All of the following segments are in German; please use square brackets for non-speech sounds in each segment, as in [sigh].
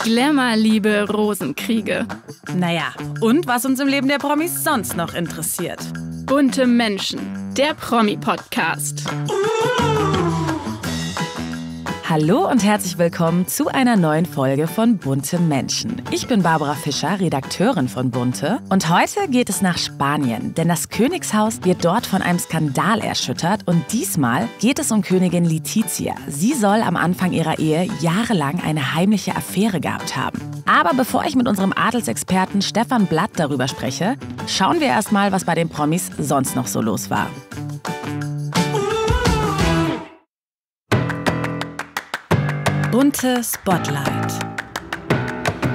Glamour-Liebe, Rosenkriege. Naja, und was uns im Leben der Promis sonst noch interessiert. Bunte Menschen, der Promi-Podcast. Uh. Hallo und herzlich willkommen zu einer neuen Folge von Bunte Menschen. Ich bin Barbara Fischer, Redakteurin von Bunte. Und heute geht es nach Spanien, denn das Königshaus wird dort von einem Skandal erschüttert. Und diesmal geht es um Königin Letizia. Sie soll am Anfang ihrer Ehe jahrelang eine heimliche Affäre gehabt haben. Aber bevor ich mit unserem Adelsexperten Stefan Blatt darüber spreche, schauen wir erstmal, was bei den Promis sonst noch so los war. bunte Spotlight.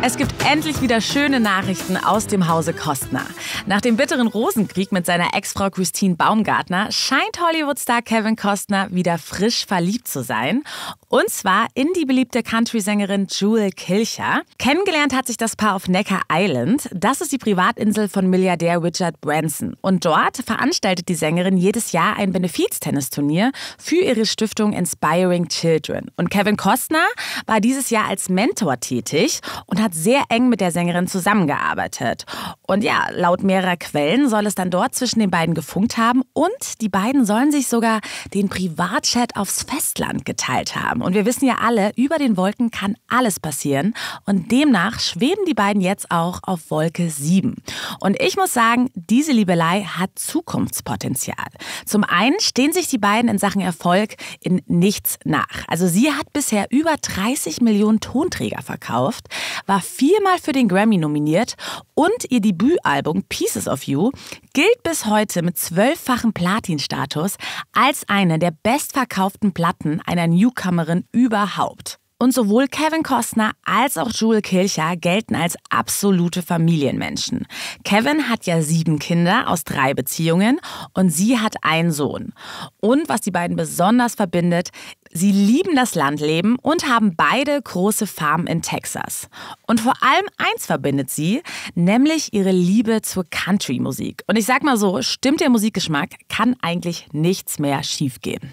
Es gibt endlich wieder schöne Nachrichten aus dem Hause Kostner. Nach dem bitteren Rosenkrieg mit seiner Ex-Frau Christine Baumgartner scheint Hollywood-Star Kevin Kostner wieder frisch verliebt zu sein. Und zwar in die beliebte Country-Sängerin Jewel Kilcher. Kennengelernt hat sich das Paar auf Necker Island. Das ist die Privatinsel von Milliardär Richard Branson. Und dort veranstaltet die Sängerin jedes Jahr ein Benefiztennisturnier für ihre Stiftung Inspiring Children. Und Kevin Kostner war dieses Jahr als Mentor tätig und hat hat sehr eng mit der Sängerin zusammengearbeitet. Und ja, laut mehrerer Quellen soll es dann dort zwischen den beiden gefunkt haben und die beiden sollen sich sogar den Privatchat aufs Festland geteilt haben. Und wir wissen ja alle, über den Wolken kann alles passieren und demnach schweben die beiden jetzt auch auf Wolke 7. Und ich muss sagen, diese Liebelei hat Zukunftspotenzial. Zum einen stehen sich die beiden in Sachen Erfolg in nichts nach. Also sie hat bisher über 30 Millionen Tonträger verkauft, war war viermal für den Grammy nominiert und ihr Debütalbum Pieces of You gilt bis heute mit zwölffachen Platinstatus als eine der bestverkauften Platten einer Newcomerin überhaupt. Und sowohl Kevin Costner als auch Jewel Kilcher gelten als absolute Familienmenschen. Kevin hat ja sieben Kinder aus drei Beziehungen und sie hat einen Sohn. Und was die beiden besonders verbindet, sie lieben das Landleben und haben beide große Farmen in Texas. Und vor allem eins verbindet sie, nämlich ihre Liebe zur Country-Musik. Und ich sag mal so, stimmt der Musikgeschmack, kann eigentlich nichts mehr schiefgehen.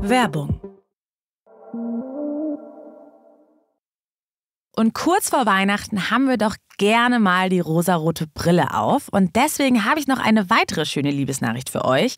Werbung Und kurz vor Weihnachten haben wir doch gerne mal die rosarote Brille auf. Und deswegen habe ich noch eine weitere schöne Liebesnachricht für euch.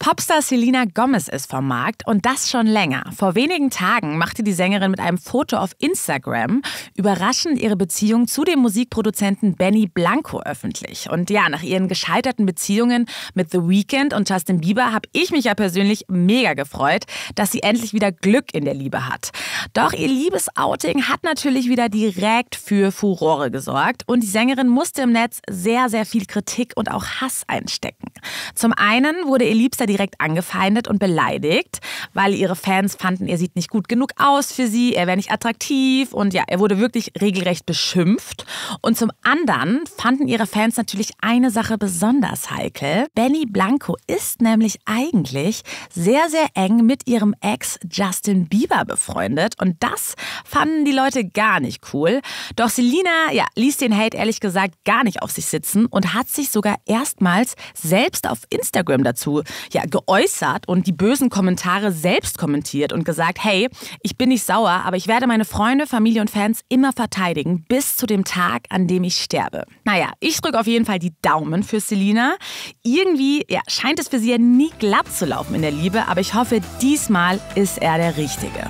Popstar Selena Gomez ist vom Markt und das schon länger. Vor wenigen Tagen machte die Sängerin mit einem Foto auf Instagram überraschend ihre Beziehung zu dem Musikproduzenten Benny Blanco öffentlich. Und ja, nach ihren gescheiterten Beziehungen mit The Weeknd und Justin Bieber habe ich mich ja persönlich mega gefreut, dass sie endlich wieder Glück in der Liebe hat. Doch ihr Liebesouting hat natürlich wieder direkt für Furore gesorgt gesagt. Und die Sängerin musste im Netz sehr, sehr viel Kritik und auch Hass einstecken. Zum einen wurde ihr Liebster direkt angefeindet und beleidigt, weil ihre Fans fanden, er sieht nicht gut genug aus für sie, er wäre nicht attraktiv und ja, er wurde wirklich regelrecht beschimpft. Und zum anderen fanden ihre Fans natürlich eine Sache besonders heikel. Benny Blanco ist nämlich eigentlich sehr, sehr eng mit ihrem Ex Justin Bieber befreundet und das fanden die Leute gar nicht cool. Doch Selina ja, ließ den Hate ehrlich gesagt gar nicht auf sich sitzen und hat sich sogar erstmals selbst auf Instagram dazu ja, geäußert und die bösen Kommentare selbst kommentiert und gesagt, hey, ich bin nicht sauer, aber ich werde meine Freunde, Familie und Fans immer verteidigen, bis zu dem Tag, an dem ich sterbe. Naja, ich drücke auf jeden Fall die Daumen für Selina. Irgendwie ja, scheint es für sie ja nie glatt zu laufen in der Liebe, aber ich hoffe, diesmal ist er der Richtige.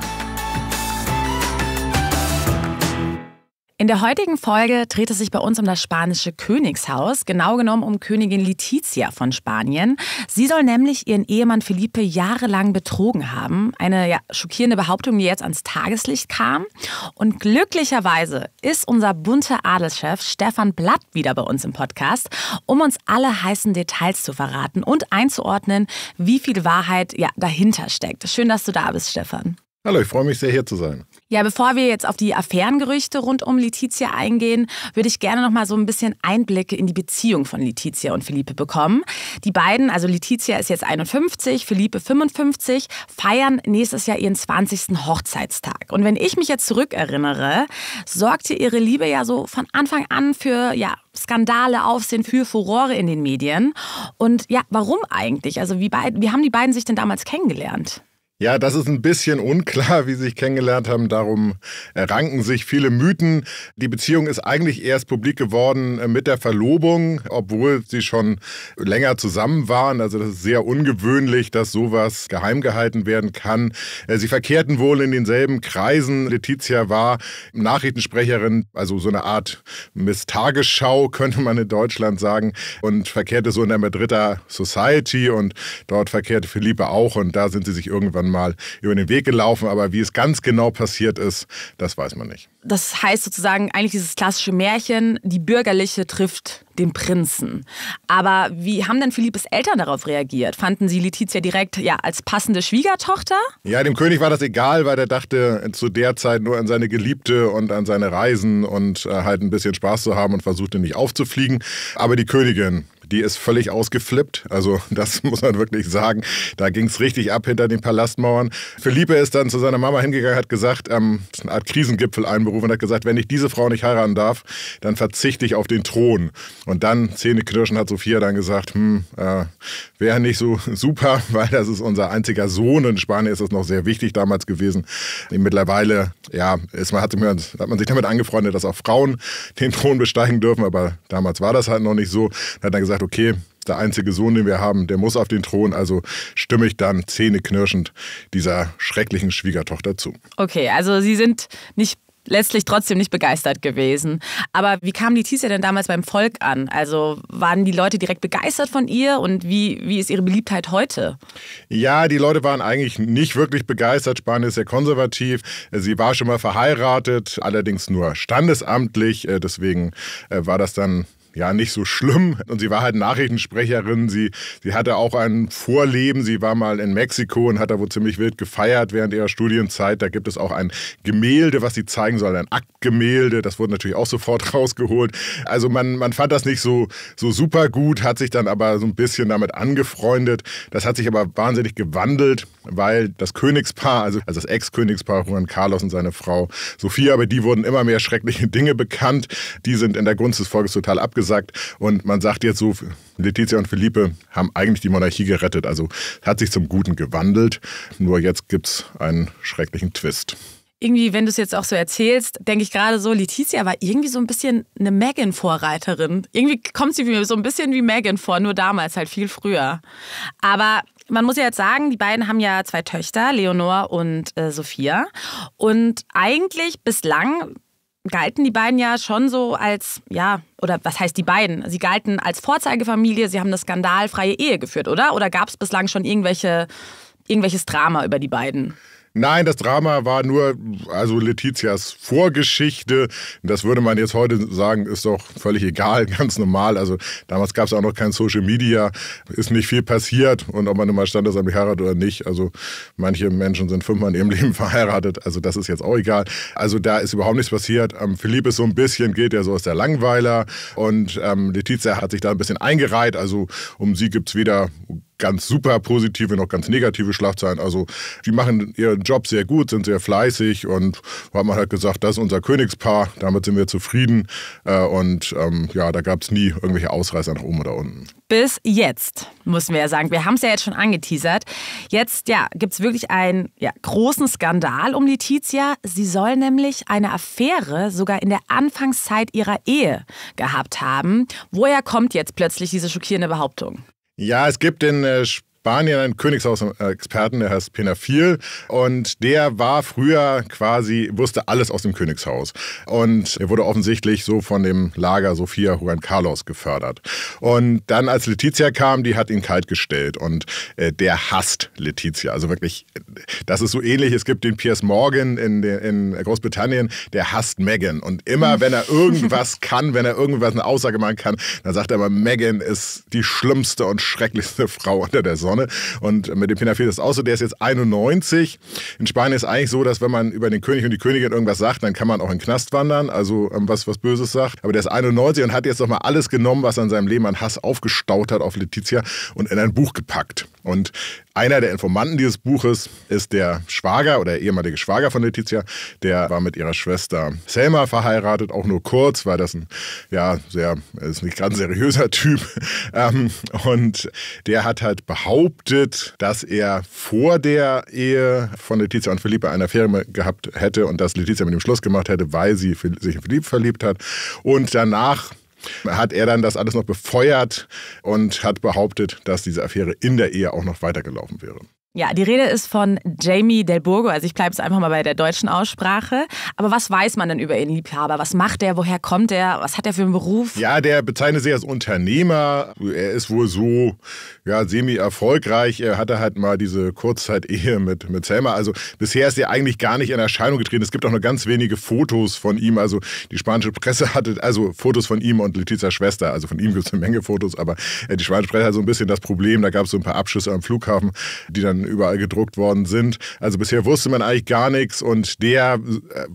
In der heutigen Folge dreht es sich bei uns um das spanische Königshaus, genau genommen um Königin Letizia von Spanien. Sie soll nämlich ihren Ehemann Felipe jahrelang betrogen haben. Eine ja, schockierende Behauptung, die jetzt ans Tageslicht kam. Und glücklicherweise ist unser bunter Adelschef Stefan Blatt wieder bei uns im Podcast, um uns alle heißen Details zu verraten und einzuordnen, wie viel Wahrheit ja, dahinter steckt. Schön, dass du da bist, Stefan. Hallo, ich freue mich sehr, hier zu sein. Ja, bevor wir jetzt auf die Affärengerüchte rund um Letizia eingehen, würde ich gerne noch mal so ein bisschen Einblicke in die Beziehung von Letizia und Philippe bekommen. Die beiden, also Letizia ist jetzt 51, Philippe 55, feiern nächstes Jahr ihren 20. Hochzeitstag. Und wenn ich mich jetzt zurückerinnere, sorgte ihre Liebe ja so von Anfang an für ja, Skandale, Aufsehen, für Furore in den Medien. Und ja, warum eigentlich? Also wie, wie haben die beiden sich denn damals kennengelernt? Ja, das ist ein bisschen unklar, wie sie sich kennengelernt haben. Darum äh, ranken sich viele Mythen. Die Beziehung ist eigentlich erst publik geworden äh, mit der Verlobung, obwohl sie schon länger zusammen waren. Also das ist sehr ungewöhnlich, dass sowas geheim gehalten werden kann. Äh, sie verkehrten wohl in denselben Kreisen. Letizia war Nachrichtensprecherin, also so eine Art Miss Tagesschau, [laughs] könnte man in Deutschland sagen, und verkehrte so in der Madrider Society und dort verkehrte Philippe auch und da sind sie sich irgendwann mal über den Weg gelaufen. Aber wie es ganz genau passiert ist, das weiß man nicht. Das heißt sozusagen eigentlich dieses klassische Märchen, die bürgerliche trifft den Prinzen. Aber wie haben denn Philippes Eltern darauf reagiert? Fanden sie Letizia direkt ja, als passende Schwiegertochter? Ja, dem König war das egal, weil er dachte zu der Zeit nur an seine Geliebte und an seine Reisen und äh, halt ein bisschen Spaß zu haben und versuchte nicht aufzufliegen. Aber die Königin die ist völlig ausgeflippt. Also das muss man wirklich sagen. Da ging es richtig ab hinter den Palastmauern. Felipe ist dann zu seiner Mama hingegangen, hat gesagt, ähm, eine Art Krisengipfel einberufen und hat gesagt, wenn ich diese Frau nicht heiraten darf, dann verzichte ich auf den Thron. Und dann, zähneknirschend, hat Sophia dann gesagt, hm, äh, wäre nicht so super, [laughs] weil das ist unser einziger Sohn. In Spanien ist das noch sehr wichtig damals gewesen. Mittlerweile, ja, ist man, hat, hat man sich damit angefreundet, dass auch Frauen den Thron besteigen dürfen, aber damals war das halt noch nicht so. Dann hat er gesagt, gesagt, okay, der einzige Sohn, den wir haben, der muss auf den Thron. Also stimme ich dann zähneknirschend dieser schrecklichen Schwiegertochter zu. Okay, also Sie sind nicht letztlich trotzdem nicht begeistert gewesen. Aber wie kam die Letizia denn damals beim Volk an? Also waren die Leute direkt begeistert von ihr und wie, wie ist ihre Beliebtheit heute? Ja, die Leute waren eigentlich nicht wirklich begeistert. Spanien ist sehr konservativ. Sie war schon mal verheiratet, allerdings nur standesamtlich. Äh, deswegen äh, war das dann ja nicht so schlimm. Und sie war halt Nachrichtensprecherin. Sie, sie hatte auch ein Vorleben. Sie war mal in Mexiko und hat da wohl ziemlich wild gefeiert während ihrer Studienzeit. Da gibt es auch ein Gemälde, was sie zeigen soll, ein Aktgemälde. Das wurde natürlich auch sofort [laughs] rausgeholt. Also man, man fand das nicht so, so super gut, hat sich dann aber so ein bisschen damit angefreundet. Das hat sich aber wahnsinnig gewandelt weil das Königspaar, also, also das Ex-Königspaar Juan Carlos und seine Frau Sophia, aber die wurden immer mehr schreckliche Dinge bekannt. Die sind in der Gunst des Volkes total abgesagt. Und man sagt jetzt so, Letizia und Philippe haben eigentlich die Monarchie gerettet. Also hat sich zum Guten gewandelt. Nur jetzt gibt es einen schrecklichen Twist irgendwie, wenn du es jetzt auch so erzählst, denke ich gerade so, Letizia war irgendwie so ein bisschen eine Megan-Vorreiterin. Irgendwie kommt sie mir so ein bisschen wie Megan vor, nur damals halt viel früher. Aber man muss ja jetzt sagen, die beiden haben ja zwei Töchter, Leonor und äh, Sophia. Und eigentlich bislang galten die beiden ja schon so als, ja, oder was heißt die beiden? Sie galten als Vorzeigefamilie, sie haben eine skandalfreie Ehe geführt, oder? Oder gab es bislang schon irgendwelche, irgendwelches Drama über die beiden? Nein, das Drama war nur, also Letizias Vorgeschichte. Das würde man jetzt heute sagen, ist doch völlig egal, [laughs] ganz normal. Also damals gab es auch noch kein Social Media, ist nicht viel passiert und ob man immer standesamtlich heiratet oder nicht. Also manche Menschen sind fünfmal in ihrem [laughs] Leben verheiratet, also das ist jetzt auch egal. Also da ist überhaupt nichts passiert. Ähm, Philipp ist so ein bisschen, gilt ja so aus der Langweiler und ähm, Letizia hat sich da ein bisschen eingereiht. Also um sie gibt es wieder ganz super positive, noch ganz negative Schlagzeilen. Also die machen ihren Job sehr gut, sind sehr fleißig und haben halt gesagt, das ist unser Königspaar, damit sind wir zufrieden. Äh, und ähm, ja, da gab es nie irgendwelche Ausreißer nach oben oder unten. Bis jetzt, müssen wir ja sagen. Wir haben es ja jetzt schon angeteasert. Jetzt ja, gibt es wirklich einen ja, großen Skandal um Letizia. Sie soll nämlich eine Affäre sogar in der Anfangszeit ihrer Ehe gehabt haben. Woher kommt jetzt plötzlich diese schockierende Behauptung? Ja, es gibt den äh, Spanien einen Königshaus-Experten, der heißt Penafil. Und der war früher quasi, wusste alles aus dem Königshaus. Und er wurde offensichtlich so von dem Lager Sophia Juan Carlos gefördert. Und dann, als Letizia kam, die hat ihn kalt gestellt. Und äh, der hasst Letizia. Also wirklich, das ist so ähnlich. Es gibt den Piers Morgan in, in Großbritannien, der hasst Megan. Und immer, hm. wenn er irgendwas [laughs] kann, wenn er irgendwas eine Aussage machen kann, dann sagt er immer, Meghan ist die schlimmste und schrecklichste Frau unter der Sonne vorne. Und mit dem Penafiel ist es auch so, der ist jetzt 91. In Spanien ist es eigentlich so, dass wenn man über den König und die Königin irgendwas sagt, dann kann man auch in den Knast wandern, also ähm, was, was Böses sagt. Aber der ist 91 und hat jetzt nochmal alles genommen, was er in seinem Leben an Hass aufgestaut hat auf Letizia und in ein Buch gepackt. Und einer der Informanten dieses Buches ist der Schwager oder der ehemalige Schwager von Letizia. Der war mit ihrer Schwester Selma verheiratet, auch nur kurz, weil das ein, ja, sehr, ist nicht ganz seriöser Typ. [laughs] Ähm, und der hat halt behauptet, behauptet, dass er vor der Ehe von Letizia und Philippe eine Affäre gehabt hätte und dass Letizia mit ihm Schluss gemacht hätte, weil sie sich in Philippe verliebt hat. Und danach hat er dann das alles noch befeuert und hat behauptet, dass diese Affäre in der Ehe auch noch weitergelaufen wäre. Ja, die Rede ist von Jamie Del Burgo. Also ich bleibe jetzt einfach mal bei der deutschen Aussprache. Aber was weiß man denn über ihn, Liebhaber? Was macht er? Woher kommt er? Was hat er für einen Beruf? Ja, der bezeichnet sich als Unternehmer. Er ist wohl so ja, semi-erfolgreich. Er hatte halt mal diese Kurzzeit-Ehe mit, mit Selma. Also bisher ist er eigentlich gar nicht in Erscheinung getreten. Es gibt auch nur ganz wenige Fotos von ihm. Also die spanische Presse hatte also Fotos von ihm und Letizas Schwester. Also von ihm gibt es eine Menge Fotos. Aber äh, die spanische Presse hat so ein bisschen das Problem. Da gab es so ein paar Abschüsse am Flughafen, die dann überall gedruckt worden sind. Also bisher wusste man eigentlich gar nichts und der äh,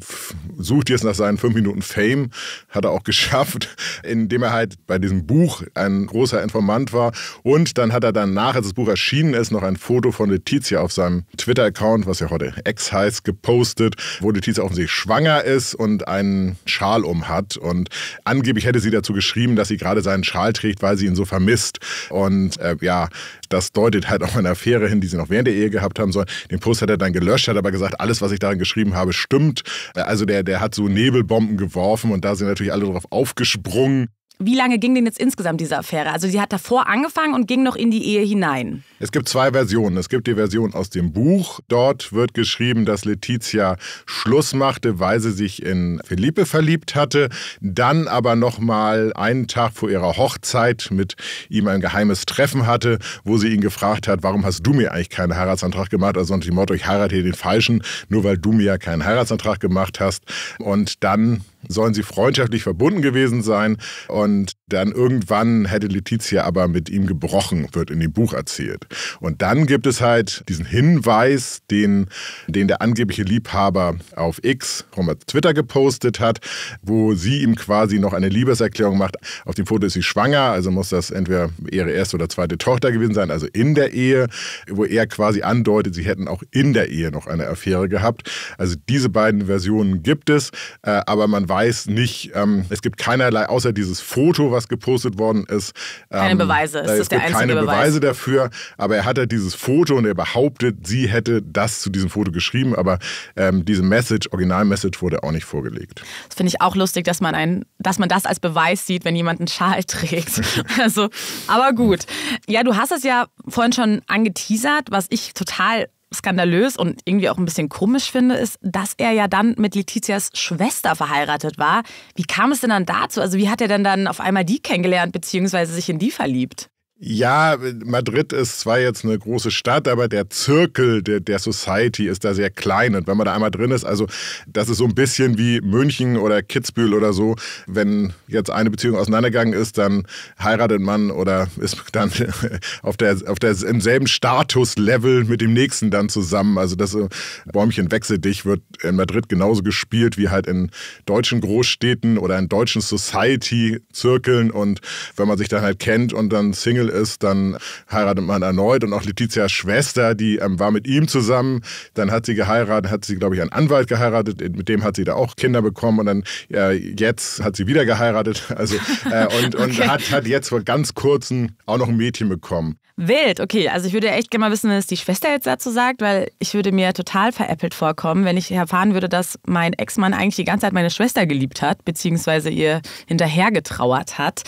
sucht jetzt nach seinen fünf Minuten Fame, hat er auch [laughs] geschafft, indem er halt bei diesem Buch ein großer Informant war und dann hat er danach, als das Buch erschienen ist, noch ein Foto von Letizia auf seinem Twitter-Account, was ja heute Ex heißt, gepostet, wo Letizia offensichtlich schwanger ist und einen Schal um hat und angeblich hätte sie dazu geschrieben, dass sie gerade seinen Schal trägt, weil sie ihn so vermisst und äh, ja, das deutet halt auf eine Affäre hin, die sie noch während der Ehe gehabt haben sollen. Den Post hat er dann gelöscht, hat aber gesagt, alles, was ich darin geschrieben habe, stimmt. Äh, also der, der hat so Nebelbomben geworfen und da sind natürlich alle drauf aufgesprungen. Wie lange ging denn jetzt insgesamt diese Affäre? Also sie hat davor angefangen und ging noch in die Ehe hinein. Es gibt zwei Versionen. Es gibt die Version aus dem Buch. Dort wird geschrieben, dass Letizia Schluss machte, weil sie sich in Philippe verliebt hatte, dann aber nochmal einen Tag vor ihrer Hochzeit mit ihm ein geheimes Treffen hatte, wo sie ihn gefragt hat, warum hast du mir eigentlich keinen Heiratsantrag gemacht? Also unter dem Motto, ich heirate hier den Falschen, nur weil du mir ja keinen Heiratsantrag gemacht hast. Und dann sollen sie freundschaftlich verbunden gewesen sein. Und dann irgendwann hätte Letizia aber mit ihm gebrochen, wird in dem Buch erzählt. Und dann gibt es halt diesen Hinweis, den, den der angebliche Liebhaber auf X, Twitter gepostet hat, wo sie ihm quasi noch eine Liebeserklärung macht. Auf dem Foto ist sie schwanger, also muss das entweder ihre erste oder zweite Tochter gewesen sein, also in der Ehe, wo er quasi andeutet, sie hätten auch in der Ehe noch eine Affäre gehabt. Also diese beiden Versionen gibt es, äh, aber man weiß nicht, ähm, es gibt keinerlei, außer dieses Foto, was gepostet worden ist. Ähm, keine Beweise, äh, es, es gibt keine Beweis. Beweise dafür, aber er hat halt dieses Foto und er behauptet, sie hätte das zu diesem Foto geschrieben, aber ähm, diese Message, Original-Message wurde auch nicht vorgelegt. Das finde ich auch lustig, dass man, ein, dass man das als Beweis sieht, wenn jemand einen Schal [laughs] trägt. [laughs] also, aber gut. Ja, du hast es ja vorhin schon angeteasert, was ich total skandalös und irgendwie auch ein bisschen komisch finde, ist, dass er ja dann mit Letizias Schwester verheiratet war. Wie kam es denn dann dazu? Also wie hat er denn dann auf einmal die kennengelernt beziehungsweise sich in die verliebt? Ja, Madrid ist zwar jetzt eine große Stadt, aber der Zirkel der, der, Society ist da sehr klein. Und wenn man da einmal drin ist, also das ist so ein bisschen wie München oder Kitzbühel oder so. Wenn jetzt eine Beziehung auseinandergegangen ist, dann heiratet man oder ist dann [laughs] auf der, auf der, im selben Statuslevel mit dem nächsten dann zusammen. Also das äh, Bäumchen wechsel dich wird in Madrid genauso gespielt wie halt in deutschen Großstädten oder in deutschen Society-Zirkeln. Und wenn man sich dann halt kennt und dann Single Single ist, dann heiratet man erneut. Und auch Letizias Schwester, die ähm, war mit ihm zusammen. Dann hat sie geheiratet, hat sie, glaube ich, einen Anwalt geheiratet. Mit dem hat sie da auch Kinder bekommen. Und dann äh, jetzt hat sie wieder geheiratet. [laughs] Also, äh, und, und okay. hat, hat jetzt vor ganz kurzem auch noch ein Mädchen bekommen. Wild, okay. Also ich würde echt gerne mal wissen, was die Schwester jetzt dazu sagt, weil ich würde mir total veräppelt vorkommen, wenn ich erfahren würde, dass mein Ex-Mann eigentlich die ganze Zeit meine Schwester geliebt hat, beziehungsweise ihr hinterhergetrauert hat.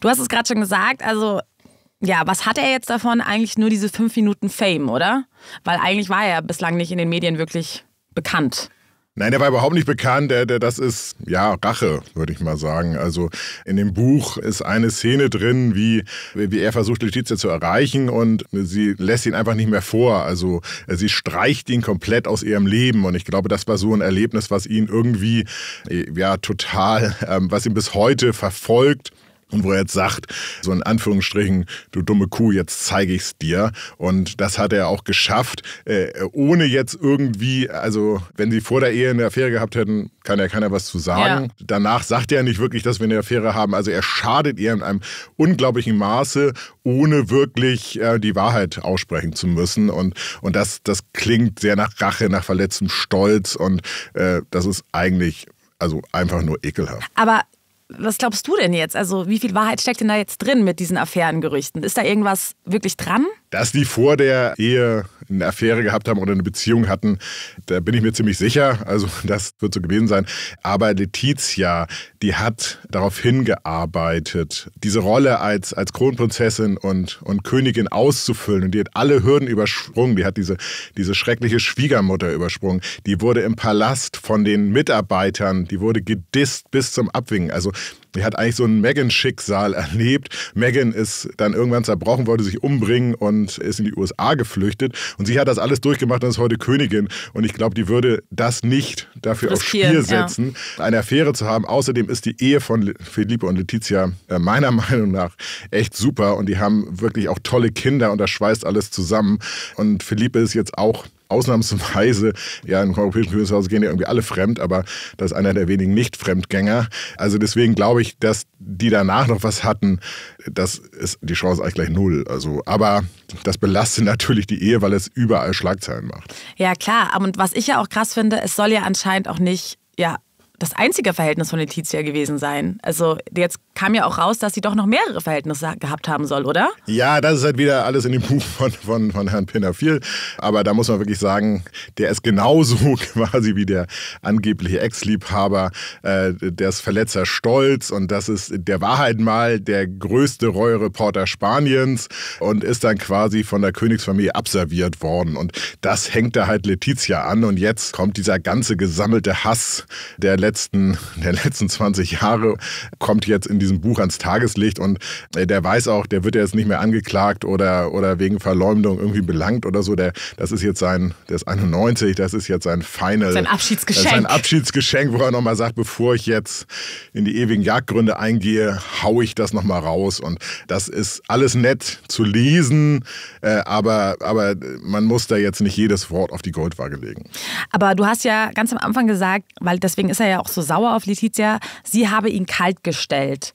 Du hast es gerade schon gesagt, also ja, was hat er jetzt davon? Eigentlich nur diese fünf Minuten Fame, oder? Weil eigentlich war er bislang nicht in den Medien wirklich bekannt. Nein, der war überhaupt nicht bekannt. Der, der, das ist, ja, Rache, würde ich mal sagen. Also in dem Buch ist eine Szene drin, wie, wie er versucht, Letizia zu erreichen und sie lässt ihn einfach nicht mehr vor. Also sie streicht ihn komplett aus ihrem Leben. Und ich glaube, das war so ein Erlebnis, was ihn irgendwie, ja, total, ähm, was ihn bis heute verfolgt. Und wo er jetzt sagt, so in Anführungsstrichen, du dumme Kuh, jetzt zeige ich es dir. Und das hat er auch geschafft, äh, ohne jetzt irgendwie, also wenn sie vor der Ehe eine Affäre gehabt hätten, kann ja keiner was zu sagen. Ja. Danach sagt er nicht wirklich, dass wir eine Affäre haben. Also er schadet ihr in einem unglaublichen Maße, ohne wirklich äh, die Wahrheit aussprechen zu müssen. Und, und das, das klingt sehr nach Rache, nach verletztem Stolz. Und äh, das ist eigentlich also einfach nur ekelhaft. Aber was glaubst du denn jetzt? Also, wie viel Wahrheit steckt denn da jetzt drin mit diesen Affärengerüchten? Ist da irgendwas wirklich dran? Dass die vor der Ehe eine Affäre gehabt haben oder eine Beziehung hatten, da bin ich mir ziemlich sicher. Also [laughs] das wird so gewesen sein. Aber Letizia, die hat darauf hingearbeitet, diese Rolle als, als Kronprinzessin und, und Königin auszufüllen. Und die hat alle Hürden übersprungen. Die hat diese, diese schreckliche Schwiegermutter übersprungen. Die wurde im Palast von den Mitarbeitern, die wurde gedisst bis zum Abwinken. Also die hat eigentlich so ein Megan-Schicksal erlebt. Megan ist dann irgendwann zerbrochen, wollte sich umbringen und und ist in die USA geflüchtet. Und sie hat das alles durchgemacht und ist heute Königin. Und ich glaube, die würde das nicht dafür aufs Spiel setzen, ja. eine Affäre zu haben. Außerdem ist die Ehe von Philippe und Letizia äh, meiner [laughs] Meinung nach echt super. Und die haben wirklich auch tolle Kinder und das schweißt alles zusammen. Und Philippe ist jetzt auch ausnahmsweise, ja, im Europäischen Künstlerhaus gehen ja irgendwie alle fremd, aber das ist einer der wenigen Nicht-Fremdgänger. Also deswegen glaube ich, dass die danach noch was hatten, das ist die Chance eigentlich gleich null. Also, aber das belastet natürlich die Ehe, weil es überall Schlagzeilen macht. Ja, klar. Und was ich ja auch krass finde, es soll ja anscheinend auch nicht ja, das einzige Verhältnis von Letizia gewesen sein. Also jetzt kam ja auch raus, dass sie doch noch mehrere Verhältnisse gehabt haben soll, oder? Ja, das ist halt wieder alles in dem Buch von, von, von Herrn Penafiel. Aber da muss man wirklich sagen, der ist genauso [laughs] quasi wie der angebliche Ex-Liebhaber. Äh, der ist Verletzer Stolz und das ist der Wahrheit mal der größte Reureporter Spaniens und ist dann quasi von der Königsfamilie abserviert worden. Und das hängt da halt Letizia an. Und jetzt kommt dieser ganze gesammelte Hass der letzten, der letzten 20 Jahre kommt jetzt in diesem Buch ans Tageslicht und äh, der weiß auch, der wird jetzt nicht mehr angeklagt oder, oder wegen Verleumdung irgendwie belangt oder so. Der, das ist jetzt sein, der ist 91, das ist jetzt sein Final. Sein Abschiedsgeschenk. Äh, sein Abschiedsgeschenk, wo er nochmal sagt, bevor ich jetzt in die ewigen Jagdgründe eingehe, haue ich das nochmal raus. Und das ist alles nett zu lesen, äh, aber, aber man muss da jetzt nicht jedes Wort auf die Goldwaage legen. Aber du hast ja ganz am Anfang gesagt, weil deswegen ist er ja ja auch so sauer auf Letizia, sie habe ihn kaltgestellt.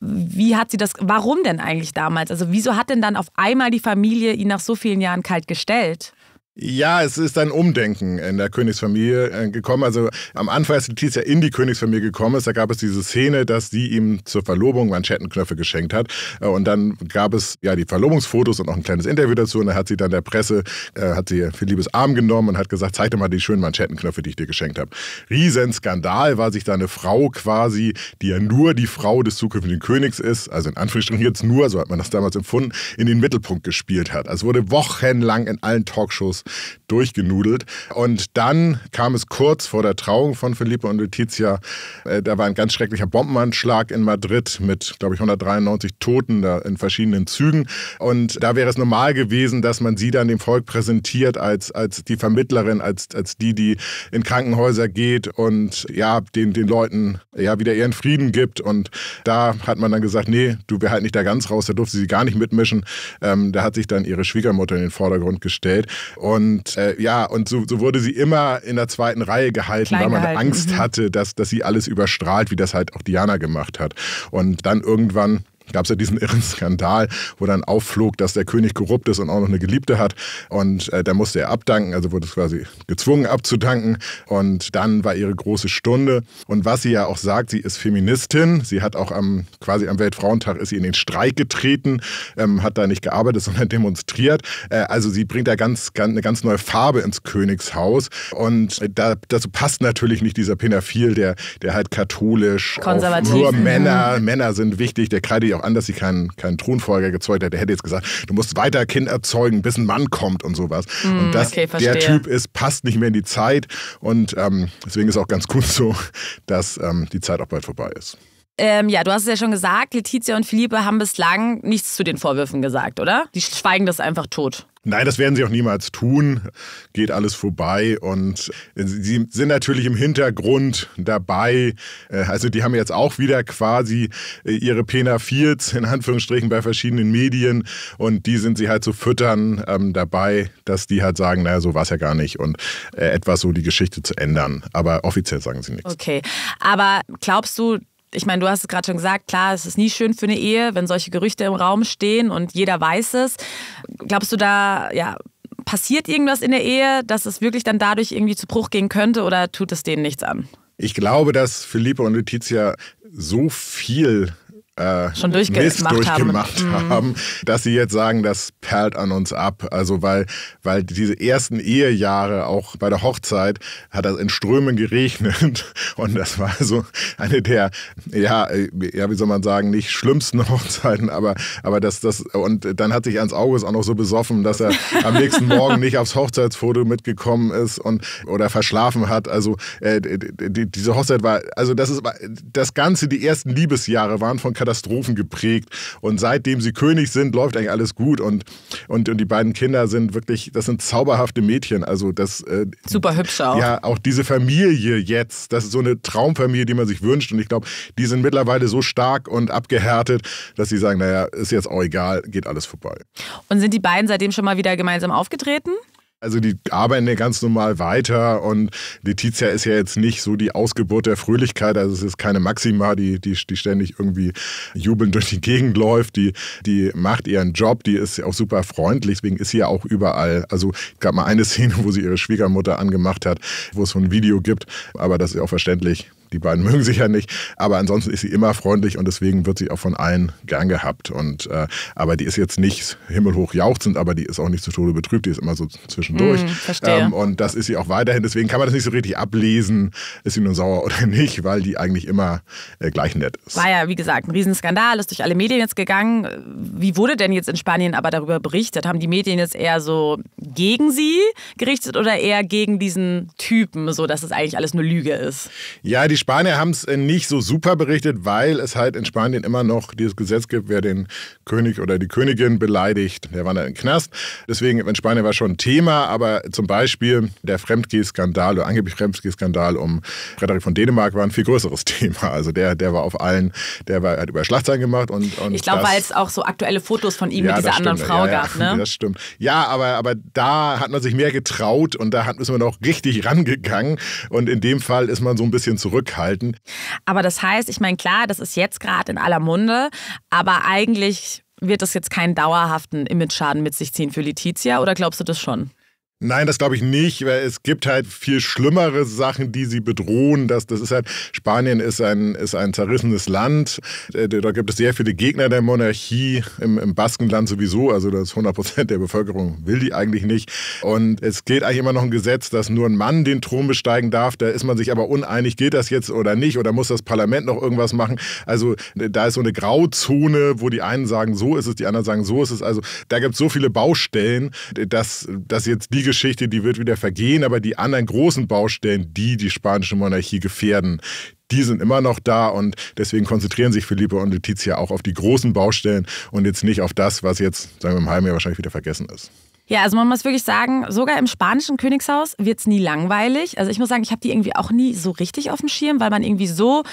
Wie hat sie das, warum denn eigentlich damals? Also wieso hat denn dann auf einmal die Familie ihn nach so vielen Jahren kaltgestellt? Ja, es ist ein Umdenken in der Königsfamilie äh, gekommen. Also am Anfang, als Letizia in die Königsfamilie gekommen ist, da gab es diese Szene, dass sie ihm zur Verlobung Manschettenknöpfe geschenkt hat. Äh, und dann gab es ja die Verlobungsfotos und auch ein kleines Interview dazu. Und da hat sie dann der Presse, äh, hat sie Philippes Arm genommen und hat gesagt, zeig dir mal die schönen Manschettenknöpfe, die ich dir geschenkt habe. Riesenskandal, war sich da eine Frau quasi, die ja nur die Frau des zukünftigen Königs ist, also in Anführungsstrichen jetzt nur, so hat man das damals empfunden, in den Mittelpunkt gespielt hat. Also wurde wochenlang in allen Talkshows durchgenudelt. Und dann kam es kurz vor der Trauung von Felipe und Letizia. Äh, da war ein ganz schrecklicher Bombenanschlag in Madrid mit, glaube ich, 193 Toten in verschiedenen Zügen. Und da wäre es normal gewesen, dass man sie dann dem Volk präsentiert als, als die Vermittlerin, als, als die, die in Krankenhäuser geht und ja, den, den Leuten ja wieder ihren Frieden gibt. Und da hat man dann gesagt, nee, du wär halt nicht da ganz raus, da durfte sie gar nicht mitmischen. Ähm, da hat sich dann ihre Schwiegermutter in den Vordergrund gestellt. Und äh, ja, und so, so, wurde sie immer in der zweiten Reihe gehalten, Klein weil man gehalten. Angst mhm. hatte, dass, dass sie alles überstrahlt, wie das halt auch Diana gemacht hat. Und dann irgendwann gab es ja diesen irren Skandal, wo dann aufflog, dass der König korrupt ist und auch noch eine Geliebte hat. Und äh, da musste er abdanken, also wurde es quasi gezwungen abzudanken. Und dann war ihre große Stunde. Und was sie ja auch sagt, sie ist Feministin. Sie hat auch am quasi am Weltfrauentag ist sie in den Streik getreten, ähm, hat da nicht gearbeitet, [laughs] sondern demonstriert. Äh, also sie bringt da ganz, ganz, eine ganz neue Farbe ins Königshaus. Und äh, da, dazu passt natürlich nicht dieser Penaphil, der, der halt katholisch, nur mhm. Männer, mhm. Männer sind wichtig, der kreidet ja auch an, dass sie keinen, keinen Thronfolger gezeugt hat. Der hätte jetzt gesagt, du musst weiter Kind erzeugen, bis ein Mann kommt und sowas. Mm, und dass okay, der Typ ist, passt nicht mehr in die Zeit. Und ähm, deswegen ist auch ganz gut so, dass ähm, die Zeit auch bald vorbei ist. Ähm, ja, du hast es ja schon gesagt, Letizia und Philippe haben bislang nichts zu den Vorwürfen gesagt, oder? Die schweigen das einfach tot. Nein, das werden sie auch niemals tun. Geht alles vorbei. Und sie sind natürlich im Hintergrund dabei. Äh, also die haben jetzt auch wieder quasi äh, ihre Pena Fields in Anführungsstrichen bei verschiedenen Medien. Und die sind sie halt zu so füttern ähm, dabei, dass die halt sagen, naja, so war es ja gar nicht. Und äh, etwas so die Geschichte zu ändern. Aber offiziell sagen sie nichts. Okay. Aber glaubst du, ich meine, du hast es gerade schon gesagt, klar, es ist nie schön für eine Ehe, wenn solche Gerüchte im Raum stehen und jeder weiß es. Glaubst du da, ja, passiert irgendwas in der Ehe, dass es wirklich dann dadurch irgendwie zu Bruch gehen könnte oder tut es denen nichts an? Ich glaube, dass Philippa und Letizia so viel äh, Schon durchgemacht, Mist durchgemacht haben. haben. dass sie jetzt sagen, das perlt an uns ab. Also weil, weil diese ersten Ehejahre, auch bei der Hochzeit, hat das in Strömen geregnet. [laughs] Und das war so eine der, ja, äh, ja wie soll man sagen, nicht schlimmsten [laughs] Hochzeiten, aber, aber das, das, und dann hat sich ans August auch noch so besoffen, dass er am nächsten [laughs] Morgen nicht aufs Hochzeitsfoto mitgekommen ist und oder verschlafen hat. Also äh, die, diese Hochzeit war, also das ist das Ganze, die ersten Liebesjahre waren von Katastrophen Katastrophen geprägt. Und seitdem sie König sind, läuft eigentlich alles gut. Und, und, und die beiden Kinder sind wirklich, das sind zauberhafte Mädchen. Also das äh, super hübsch auch. Ja, auch diese Familie jetzt, das ist so eine Traumfamilie, die man sich wünscht. Und ich glaube, die sind mittlerweile so stark und abgehärtet, dass sie sagen, naja, ist jetzt auch egal, geht alles vorbei. Und sind die beiden seitdem schon mal wieder gemeinsam aufgetreten? Also die arbeiten ja ganz normal weiter und Letizia ist ja jetzt nicht so die Ausgeburt der Fröhlichkeit. Also es ist keine Maxima, die, die, die ständig irgendwie jubelnd durch die Gegend läuft. Die, die macht ihren Job, die ist ja auch super freundlich, deswegen ist sie ja auch überall. Also es gab mal eine Szene, wo sie ihre Schwiegermutter angemacht hat, wo es so ein Video gibt, aber das ist ja auch verständlich die beiden [laughs] mögen sich ja nicht, aber ansonsten ist sie immer freundlich und deswegen wird sie auch von allen gern gehabt. Und, äh, aber die ist jetzt nicht himmelhoch jauchzend, aber die ist auch nicht zu Tode betrübt, die ist immer so zwischendurch. Mm, verstehe. Ähm, und das ist sie auch weiterhin, deswegen kann man das nicht so richtig ablesen, ist sie nun sauer [laughs] oder nicht, weil die eigentlich immer äh, gleich nett ist. War ja, wie gesagt, ein Riesenskandal, ist durch alle Medien jetzt gegangen. Wie wurde denn jetzt in Spanien aber darüber berichtet? Haben die Medien jetzt eher so gegen sie gerichtet oder eher gegen diesen Typen, so dass es das eigentlich alles nur Lüge ist? Ja, die Spanier haben es äh, nicht so super berichtet, weil es halt in Spanien immer noch dieses Gesetz gibt, wer den König oder die Königin beleidigt, der wandert in den Knast. Deswegen in Spanien war schon ein Thema, aber zum Beispiel der Fremdgeh-Skandal oder angeblich Fremdgeh-Skandal um Frederik von Dänemark war ein viel größeres [laughs] Thema. Also der, der war auf allen, der war, hat über Schlagzeilen gemacht und, und ich glaube, weil es auch so aktuelle Fotos von ihm ja, mit dieser anderen stimmt. Frau ja, ja, gab, ne? Das stimmt. Ja, aber, aber da hat man sich mehr getraut und da hat, ist man auch richtig [laughs] rangegangen und in dem Fall ist man so ein bisschen zurück zurückhalten. Aber das heißt, ich meine, klar, das ist jetzt gerade in aller Munde, aber eigentlich wird das jetzt keinen dauerhaften Image-Schaden mit sich ziehen für Letizia oder glaubst du das schon? Nein, das glaube ich nicht, weil es gibt halt viel schlimmere Sachen, die sie bedrohen. Das, das ist halt, Spanien ist ein, ist ein zerrissenes Land. Äh, da gibt es sehr viele Gegner der Monarchie, im, im Baskenland sowieso. Also das 100 Prozent der Bevölkerung will die eigentlich nicht. Und es gilt eigentlich immer noch ein Gesetz, dass nur ein Mann den Thron besteigen darf. Da ist man sich aber uneinig, gilt das jetzt oder nicht? Oder muss das Parlament noch irgendwas machen? Also da ist so eine Grauzone, wo die einen sagen, so ist es, die anderen sagen, so ist es. Also da gibt es so viele Baustellen, dass, dass jetzt die Geschichte, die wird wieder vergehen, aber die anderen großen Baustellen, die die spanische Monarchie gefährden, die sind immer noch da und deswegen konzentrieren sich Felipe und Letizia auch auf die großen Baustellen und jetzt nicht auf das, was jetzt, sagen wir im halben Jahr wahrscheinlich wieder vergessen ist. Ja, also man muss wirklich sagen, sogar im spanischen Königshaus wird es nie langweilig. Also ich muss sagen, ich habe die irgendwie auch nie so richtig auf dem Schirm, weil man irgendwie so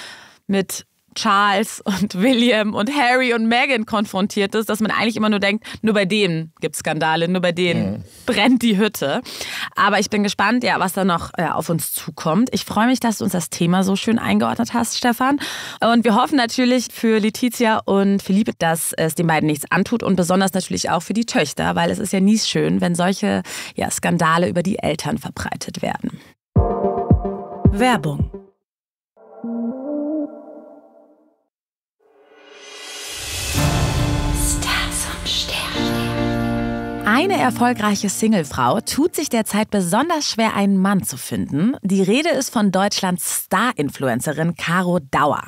mit Charles und William und Harry und Meghan konfrontiert ist, dass man eigentlich immer nur denkt, nur bei denen gibt es Skandale, nur bei denen mhm. brennt die Hütte. Aber ich bin gespannt, ja, was da noch ja, äh, auf uns zukommt. Ich freue mich, dass du uns das Thema so schön eingeordnet hast, Stefan. Und wir hoffen natürlich für Letizia und Philippe, dass es den beiden nichts antut und besonders natürlich auch für die Töchter, weil es ist ja nie schön, wenn solche ja, Skandale über die Eltern verbreitet werden. Werbung Eine erfolgreiche Singlefrau tut sich derzeit besonders schwer, einen Mann zu finden. Die Rede ist von Deutschlands Star-Influencerin Caro Dauer.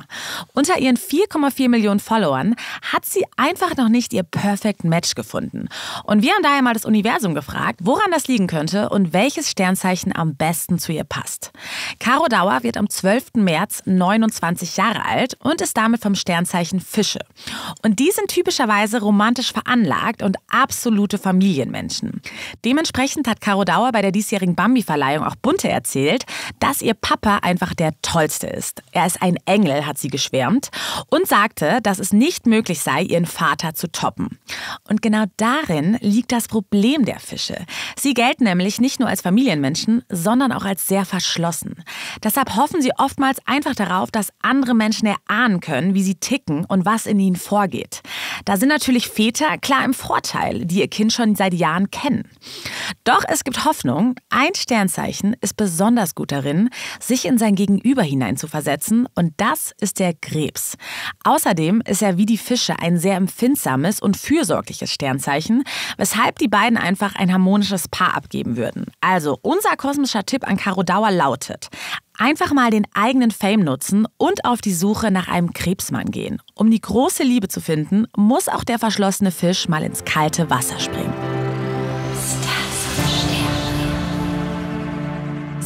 Unter ihren 4,4 Millionen Followern hat sie einfach noch nicht ihr Perfect Match gefunden. Und wir haben daher mal das Universum gefragt, woran das liegen könnte und welches Sternzeichen am besten zu ihr passt. Caro Dauer wird am 12. März 29 Jahre alt und ist damit vom Sternzeichen Fische. Und die sind typischerweise romantisch veranlagt und absolute Familie Familienmenschen. Dementsprechend hat Caro Dauer bei der diesjährigen Bambi-Verleihung auch Bunte erzählt, dass ihr Papa einfach der Tollste ist. Er ist ein Engel, hat sie geschwärmt und sagte, dass es nicht möglich sei, ihren Vater zu toppen. Und genau darin liegt das Problem der Fische. Sie gelten nämlich nicht nur als Familienmenschen, sondern auch als sehr verschlossen. Deshalb hoffen sie oftmals einfach darauf, dass andere Menschen erahnen können, wie sie ticken und was in ihnen vorgeht. Da sind natürlich Väter klar im Vorteil, die ihr Kind schon seit Jahren kennen. Doch es gibt Hoffnung. Ein Sternzeichen ist besonders gut darin, sich in sein Gegenüber hineinzuversetzen und das ist der Krebs. Außerdem ist er wie die Fische ein sehr empfindsames und fürsorgliches Sternzeichen, weshalb die beiden einfach ein harmonisches Paar abgeben würden. Also unser kosmischer Tipp an Caro Dauer lautet, Einfach mal den eigenen Fame nutzen und auf die Suche nach einem Krebsmann gehen. Um die große Liebe zu finden, muss auch der verschlossene Fisch mal ins kalte Wasser springen.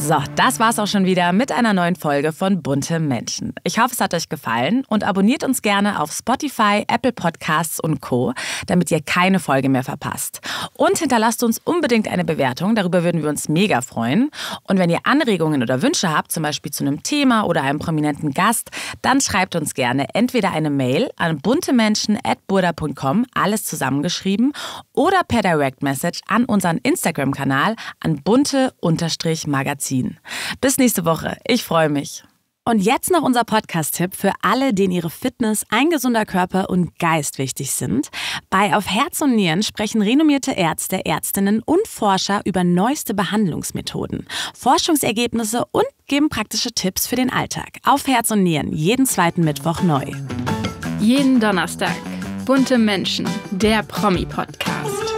So, das war's auch schon wieder mit einer neuen Folge von Bunte Menschen. Ich hoffe, es hat euch gefallen und abonniert uns gerne auf Spotify, Apple Podcasts und Co., damit ihr keine Folge mehr verpasst. Und hinterlasst uns unbedingt eine Bewertung, darüber würden wir uns mega freuen. Und wenn ihr Anregungen oder Wünsche habt, zum Beispiel zu einem Thema oder einem prominenten Gast, dann schreibt uns gerne entweder eine Mail an buntemenschen.burda.com, alles zusammengeschrieben, oder per Direct Message an unseren Instagram-Kanal an bunte-magazin ziehen. Bis nächste Woche. Ich freue mich. Und jetzt noch unser Podcast-Tipp für alle, denen ihre Fitness, ein gesunder Körper und Geist wichtig sind. Bei Auf Herz und Nieren sprechen renommierte Ärzte, Ärztinnen und Forscher über neueste Behandlungsmethoden, Forschungsergebnisse und geben praktische Tipps für den Alltag. Auf Herz und Nieren, jeden zweiten Mittwoch neu. Jeden Donnerstag. Bunte Menschen, der Promi-Podcast.